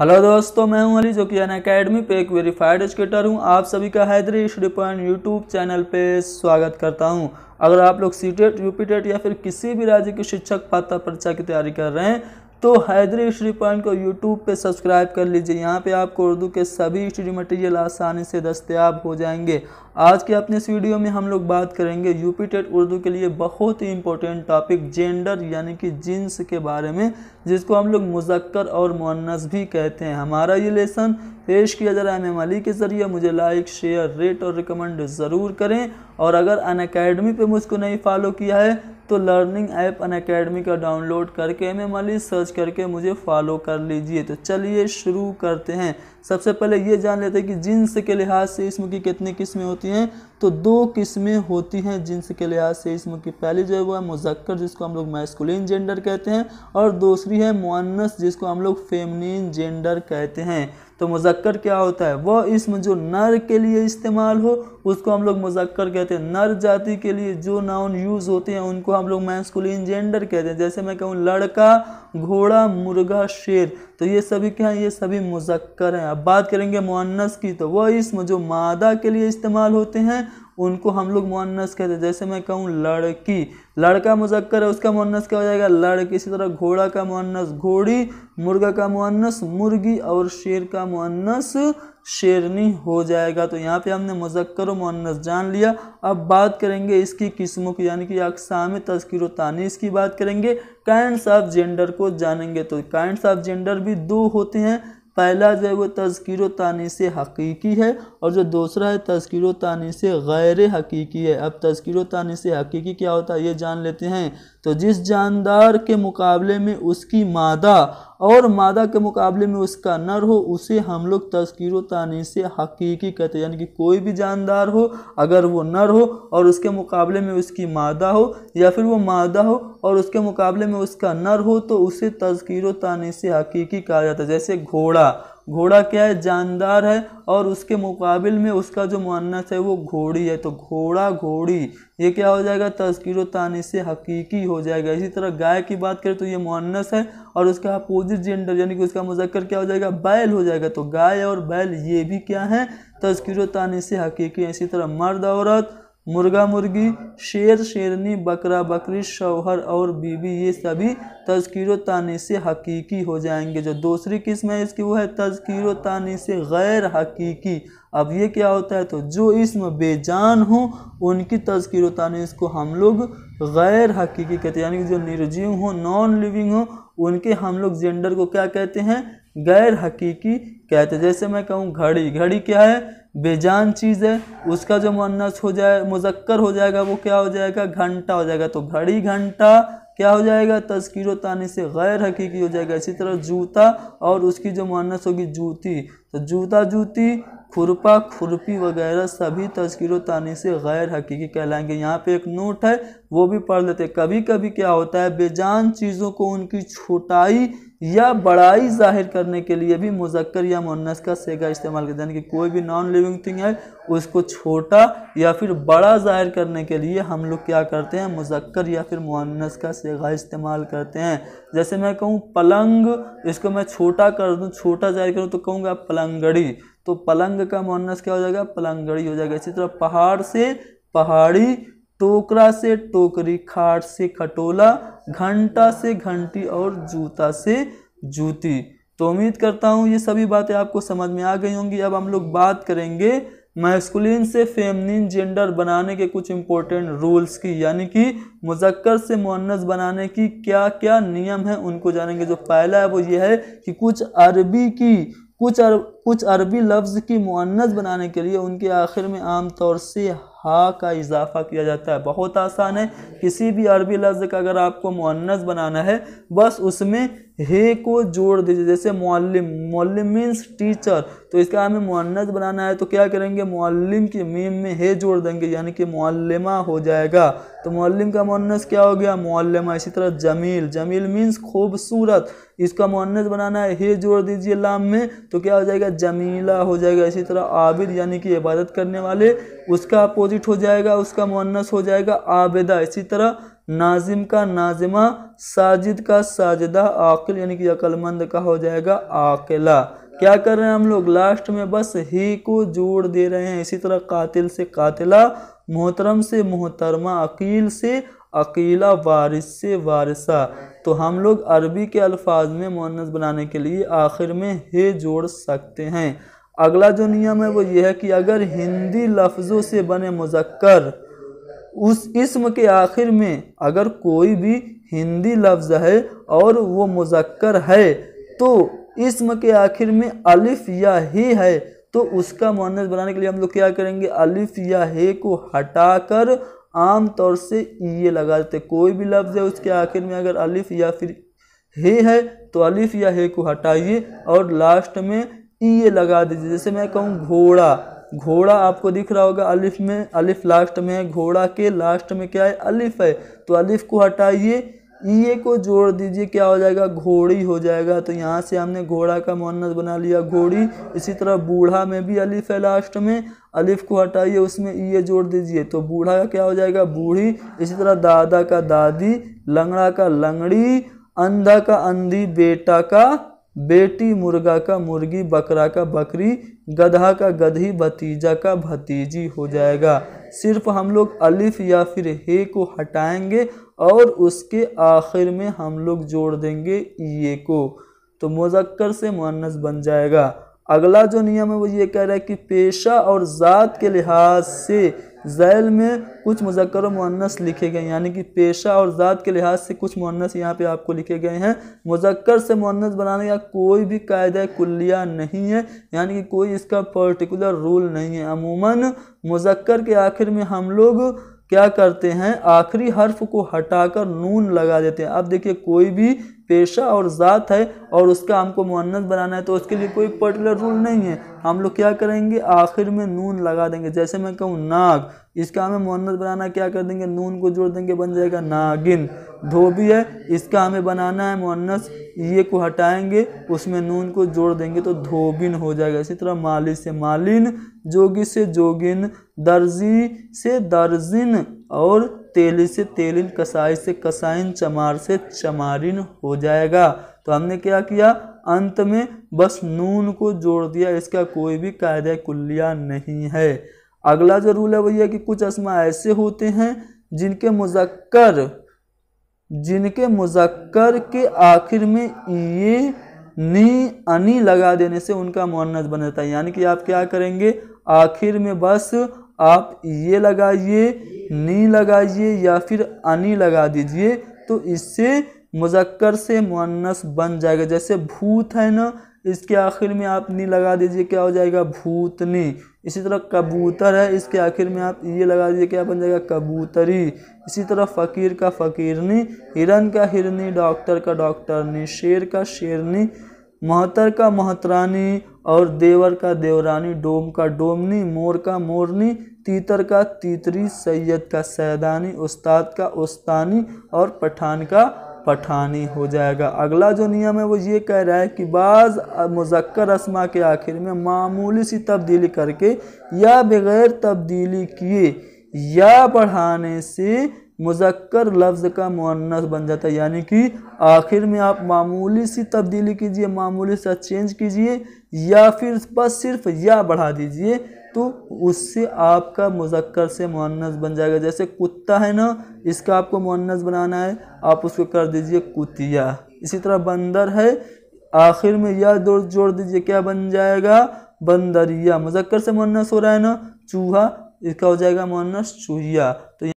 hello दोस्तों मैं हूं अली जो कि अन अकेडमी पे एक वेरीफाइड एजुकेटर हूं आप सभी का Haidri study point YouTube channel पे स्वागत करता हूं अगर आप लोग सी टेट टेट या फिर किसी भी राज्य के शिक्षक पात्र परीक्षा की तैयारी कर रहे हैं तो हैदरी स्टडी पॉइंट को यूट्यूब पे सब्सक्राइब कर लीजिए यहाँ पे आपको उर्दू के सभी स्टडी मटेरियल आसानी से दस्तियाब हो जाएंगे आज के अपने इस वीडियो में हम लोग बात करेंगे यूपी टेट उर्दू के लिए बहुत ही इंपॉर्टेंट टॉपिक जेंडर यानी कि जिन्स के बारे में जिसको हम लोग मुजक्कर और मुन्नस भी कहते हैं हमारा ये लेसन पेश किया जा रहा है एम के ज़रिए मुझे लाइक शेयर रेट और रिकमेंड ज़रूर करें और अगर अन अकेडमी पर मुझको नहीं फॉलो किया है तो लर्निंग ऐप अन अकेडमी का डाउनलोड करके एम एम अली सर्च करके मुझे फॉलो कर लीजिए तो चलिए शुरू करते हैं सबसे पहले ये जान लेते हैं कि जिन्स के लिहाज से इसम की कितनी किस्में होती हैं तो दो किस्में होती हैं जिन्स के लिहाज से इसम की पहली जो है वो है मुजक्कर जिसको हम लोग मैस्कुलिन जेंडर कहते हैं और दूसरी है मुअन्नस जिसको हम लोग फेमनिन जेंडर कहते हैं तो मुजक्कर क्या होता है वह इसम जो नर के लिए इस्तेमाल हो उसको हम लोग मुजक्कर कहते हैं नर जाति के लिए जो नाउन यूज़ होते हैं उनको हम लोग मैंस्कुलिन जेंडर कहते हैं जैसे मैं कहूँ लड़का घोड़ा मुर्गा शेर तो ये सभी क्या हैं ये सभी मुजक्कर हैं अब बात करेंगे मुन्नस की तो वह इसम जो मादा के लिए इस्तेमाल होते हैं उनको हम लोग मुन्नस कहते हैं जैसे मैं कहूँ लड़की लड़का मुजक्कर है उसका मोनस क्या हो जाएगा लड़की इसी तरह घोड़ा का मोनस घोड़ी मुर्गा का मोनस मुर्गी और शेर का मोनस शेरनी हो जाएगा तो यहाँ पे हमने मुजक्कर मुन्नस जान लिया अब बात करेंगे इसकी किस्मों की यानी कि अकसाम तस्कर तानीस की बात करेंगे काइंड्स ऑफ जेंडर को जानेंगे तो काइंड्स ऑफ जेंडर भी दो होते हैं पहला जो है वो तस्किर तानी से हकीकी है और जो दूसरा है तस्किर तानी से गैर हकीकी है अब तस्किर तानी से हकीकी क्या होता है ये जान लेते हैं तो जिस जानदार के मुकाबले में उसकी मादा और मादा के मुकाबले में उसका नर हो उसे हम लोग तस्कीर तानी से हकीकी कहते हैं यानी कि कोई भी जानदार हो अगर वो नर हो और उसके मुकाबले में उसकी मादा हो या फिर वो मादा हो और उसके मुकाबले में उसका नर हो तो उसे तस्कीर तानी से हकीकी कहा जाता है जैसे घोड़ा घोड़ा क्या है जानदार है और उसके मुकाबले में उसका जो मुन्नस है वो घोड़ी है तो घोड़ा घोड़ी ये क्या हो जाएगा तस्किर तानी से हकीकी हो जाएगा इसी तरह गाय की बात करें तो ये मुन्नस है और उसका अपोजिट जेंडर यानी कि उसका मुजक्र क्या हो जाएगा बैल हो जाएगा तो गाय और बैल ये भी क्या है तस्किर तानी से हकीकी इसी तरह मर्द औरत मुर्गा मुर्गी शेर शेरनी बकरा बकरी शौहर और बीवी ये सभी तस्कीर तानी से हकीकी हो जाएंगे जो दूसरी किस्म है इसकी वो है तस्कीर तानी से गैर हकीकी अब ये क्या होता है तो जो इसम बेजान हो उनकी तस्कीर तानी इसको हम लोग गैर हकीकी कहते हैं यानी कि जो निर्जीव हो नॉन लिविंग हो उनके हम लोग जेंडर को क्या कहते हैं गैर हकीकी कहते जैसे मैं कहूँ घड़ी घड़ी क्या है बेजान चीज़ है उसका जो मुन्नस हो जाए मुजक्कर हो जाएगा वो क्या हो जाएगा घंटा हो जाएगा तो घड़ी घंटा क्या हो जाएगा तस्करो तानी से गैर हकीकी हो जाएगा इसी तरह जूता और उसकी जो मुन्नस होगी जूती तो जूता जूती खुरपा खुरपी वगैरह सभी तस्करो तानी से गैर हकीकी कहलाएंगे यहाँ पे एक नोट है वो भी पढ़ लेते हैं कभी कभी क्या होता है बेजान चीज़ों को उनकी छोटाई या बड़ाई जाहिर करने के लिए भी मुजक्कर या मुन्नस का सेगा इस्तेमाल करते हैं कि कोई भी नॉन लिविंग थिंग है उसको छोटा या फिर बड़ा जाहिर करने के लिए हम लोग क्या करते हैं मुजक्कर या फिर मुन्नस का सेगा इस्तेमाल करते हैं जैसे मैं कहूँ पलंग इसको मैं छोटा कर दूँ छोटा जाहिर करूँ तो कहूँगा पलंग पलंगड़ी तो पलंग का मोहनस क्या हो जाएगा पलंगड़ी हो जाएगा इसी तरह पहाड़ से पहाड़ी टोकरा से टोकरी खाट से खटोला घंटा से घंटी और जूता से जूती तो उम्मीद करता हूँ ये सभी बातें आपको समझ में आ गई होंगी अब हम लोग बात करेंगे मैस्कुलिन से फेमनिन जेंडर बनाने के कुछ इम्पोर्टेंट रूल्स की यानी कि मुजक्कर से मुन्नस बनाने की क्या क्या नियम है उनको जानेंगे जो पहला है वो ये है कि कुछ अरबी की कुछ अर, कुछ अरबी लफ्ज़ की मुअन्नत बनाने के लिए उनके आखिर में आमतौर से हा का इजाफा किया जाता है बहुत आसान है किसी भी अरबी लफ्ज़ का अगर आपको मुन्नस बनाना है बस उसमें हे को जोड़ दीजिए जैसे मौलम मौलम मीन्स टीचर तो इसका हमें मुन्नस बनाना है तो क्या करेंगे मौलम की मीम में हे जोड़ देंगे यानी कि मौलमा हो जाएगा तो मौलम का मुन्नस क्या हो गया मौलमा इसी तरह जमील जमील मीन्स खूबसूरत इसका मुन्नस बनाना है हे जोड़ दीजिए लाम में तो क्या हो जाएगा जमीला हो जाएगा इसी तरह आबिद यानी कि इबादत करने वाले उसका अपोजिट अपोजिट हो जाएगा उसका मुन्नस हो जाएगा आबेदा इसी तरह नाजिम का नाजिमा साजिद का साजिदा आकिल यानी कि अकलमंद का हो जाएगा आकिला क्या कर रहे हैं हम लोग लास्ट में बस ही को जोड़ दे रहे हैं इसी तरह कातिल से कातिला मोहतरम से मोहतरमा अकील से अकीला वारिस से वारिसा तो हम लोग अरबी के अल्फाज में मुन्नस बनाने के लिए आखिर में हे जोड़ सकते हैं अगला जो नियम है वो ये है कि अगर हिंदी लफ्ज़ों से बने मुजक्कर उस इसम के आखिर में अगर कोई भी हिंदी लफ्ज़ है और वो मुजक्कर है तो इसम के आखिर में अलिफ या ही है तो उसका मुनस बनाने के लिए हम लोग क्या करेंगे अलिफ या हे को हटाकर आम तौर से ये लगा देते कोई भी लफ्ज़ है उसके आखिर में अगर अलिफ या फिर हे है तो अलिफ या हे को हटाइए और लास्ट में ई लगा दीजिए जैसे मैं कहूँ घोड़ा घोड़ा आपको दिख रहा होगा अलिफ में अलिफ लास्ट में है घोड़ा के लास्ट में क्या है अलिफ है तो अलिफ को हटाइए ई को जोड़ दीजिए क्या हो जाएगा घोड़ी हो जाएगा तो यहाँ से हमने घोड़ा का मोहनत बना लिया घोड़ी इसी तरह बूढ़ा में भी अलिफ है लास्ट में अलिफ को हटाइए उसमें ई जोड़ दीजिए तो बूढ़ा का क्या हो जाएगा बूढ़ी इसी तरह दादा का दादी लंगड़ा का लंगड़ी अंधा का अंधी बेटा का बेटी मुर्गा का मुर्गी बकरा का बकरी गधा का गधी भतीजा का भतीजी हो जाएगा सिर्फ हम लोग अलिफ या फिर हे को हटाएंगे और उसके आखिर में हम लोग जोड़ देंगे ये को तो मुजक्कर से मुन्नस बन जाएगा अगला जो नियम है वो ये कह रहा है कि पेशा और ज़ात के लिहाज से जैल में कुछ मुजक्र मुन्नस लिखे गए यानी कि पेशा और ज़ात के लिहाज से कुछ मुन्नस यहाँ पे आपको लिखे गए हैं मुजक्र से मुन्नस बनाने का कोई भी कायदा कुल्लिया नहीं है यानी कि कोई इसका पर्टिकुलर रूल नहीं है अमूमन मुजक्र के आखिर में हम लोग क्या करते हैं आखिरी हर्फ को हटाकर नून लगा देते हैं अब देखिए कोई भी पेशा और ज़ात है और उसका हमको मुन्नत बनाना है तो उसके लिए कोई पर्टिकुलर रूल नहीं है हम लोग क्या करेंगे आखिर में नून लगा देंगे जैसे मैं कहूँ नाग इसका हमें मुन्नत बनाना क्या कर देंगे नून को जोड़ देंगे बन जाएगा नागिन धोबी है इसका हमें बनाना है मुन्नस ये को हटाएंगे उसमें नून को जोड़ देंगे तो धोबिन हो जाएगा इसी तरह माली से मालिन जोगी से जोगिन दर्जी से दर्जिन और तेली से तेलिन कसाई से कसाइन चमार से चमारिन हो जाएगा तो हमने क्या किया अंत में बस नून को जोड़ दिया इसका कोई भी कायदा कुल्लिया नहीं है अगला जो रूल है वही है कि कुछ असमा ऐसे होते हैं जिनके मुजक्कर जिनके मुजक्कर के आखिर में ये नी अनी लगा देने से उनका मुन्नत बन जाता है यानी कि आप क्या करेंगे आखिर में बस आप ये लगाइए नी लगाइए या फिर अनी लगा दीजिए तो इससे मुजक्कर से मुन्नस बन जाएगा जैसे भूत है ना इसके आखिर में आप नी लगा दीजिए क्या हो जाएगा भूतनी इसी तरह कबूतर है इसके आखिर में आप ये लगा दीजिए क्या बन जाएगा कबूतरी इसी तरह फ़कीर का फ़कीरनी हिरन का हिरनी डॉक्टर का डॉक्टरनी शेर का शेरनी महतर का महतरानी और देवर का देवरानी डोम का डोमनी मोर का मोरनी तीतर का तीतरी सैयद का सैदानी उस्ताद का उस्तानी और पठान का पठानी हो जाएगा अगला जो नियम है वो ये कह रहा है कि बाज़ मुजक्कर असमा के आखिर में मामूली सी तब्दीली करके या बगैर तब्दीली किए या बढ़ाने से मुजक्कर लफ्ज़ का मुन्नस बन जाता है यानी कि आखिर में आप मामूली सी तब्दीली कीजिए मामूली सा चेंज कीजिए या फिर बस सिर्फ या बढ़ा दीजिए तो उससे आपका मुजक्कर से मुन्नस बन जाएगा जैसे कुत्ता है ना इसका आपको मुन्नस बनाना है आप उसको कर दीजिए कुतिया इसी तरह बंदर है आखिर में या दो जोड़ दीजिए क्या बन जाएगा बंदरिया मुजक्कर से मुन्नस हो रहा है ना चूहा इसका हो जाएगा मुन्नस चूहिया तो